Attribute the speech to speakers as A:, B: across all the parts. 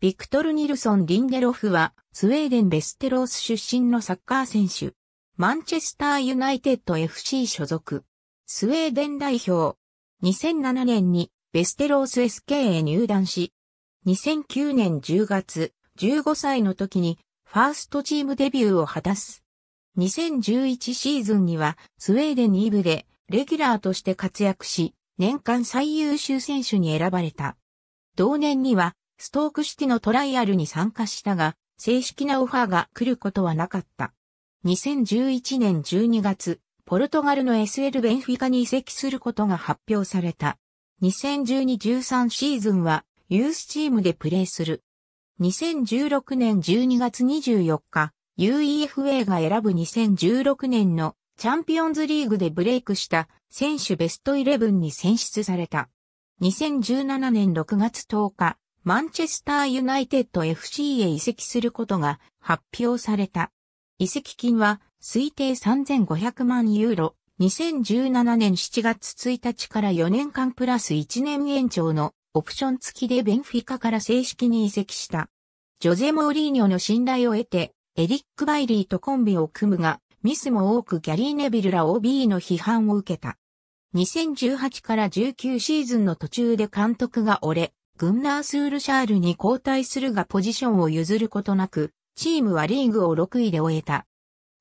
A: ビクトル・ニルソン・リンデロフは、スウェーデン・ベステロース出身のサッカー選手。マンチェスター・ユナイテッド FC 所属。スウェーデン代表。2007年に、ベステロース SK へ入団し、2009年10月、15歳の時に、ファーストチームデビューを果たす。2011シーズンには、スウェーデン2部で、レギュラーとして活躍し、年間最優秀選手に選ばれた。同年には、ストークシティのトライアルに参加したが、正式なオファーが来ることはなかった。2011年12月、ポルトガルの SL ベンフィカに移籍することが発表された。2012-13シーズンはユースチームでプレーする。2016年12月24日、UEFA が選ぶ2016年のチャンピオンズリーグでブレイクした選手ベストイレブンに選出された。2017年6月10日、マンチェスターユナイテッド FC へ移籍することが発表された。移籍金は推定3500万ユーロ、2017年7月1日から4年間プラス1年延長のオプション付きでベンフィカから正式に移籍した。ジョゼ・モーリーニョの信頼を得て、エリック・バイリーとコンビを組むが、ミスも多くギャリー・ネビルら OB の批判を受けた。2018から19シーズンの途中で監督が折れ、グンナースールシャールに交代するがポジションを譲ることなく、チームはリーグを6位で終えた。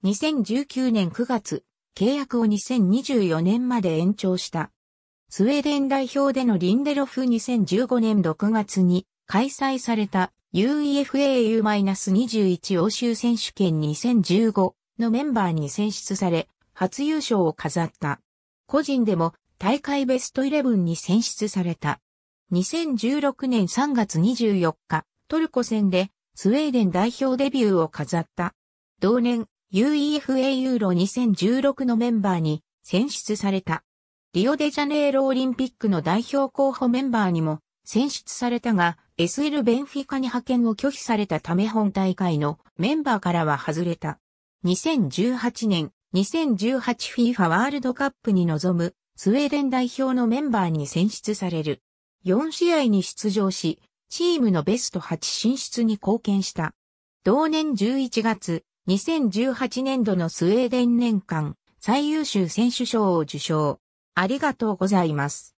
A: 2019年9月、契約を2024年まで延長した。スウェーデン代表でのリンデロフ2015年6月に開催された UEFAU-21 欧州選手権2015のメンバーに選出され、初優勝を飾った。個人でも大会ベストイレブンに選出された。2016年3月24日、トルコ戦でスウェーデン代表デビューを飾った。同年、UEFA ユーロ2016のメンバーに選出された。リオデジャネイロオリンピックの代表候補メンバーにも選出されたが、SL ベンフィカに派遣を拒否されたため本大会のメンバーからは外れた。2018年、2018FIFA ワールドカップに臨むスウェーデン代表のメンバーに選出される。4試合に出場し、チームのベスト8進出に貢献した。同年11月、2018年度のスウェーデン年間最優秀選手賞を受賞。ありがとうございます。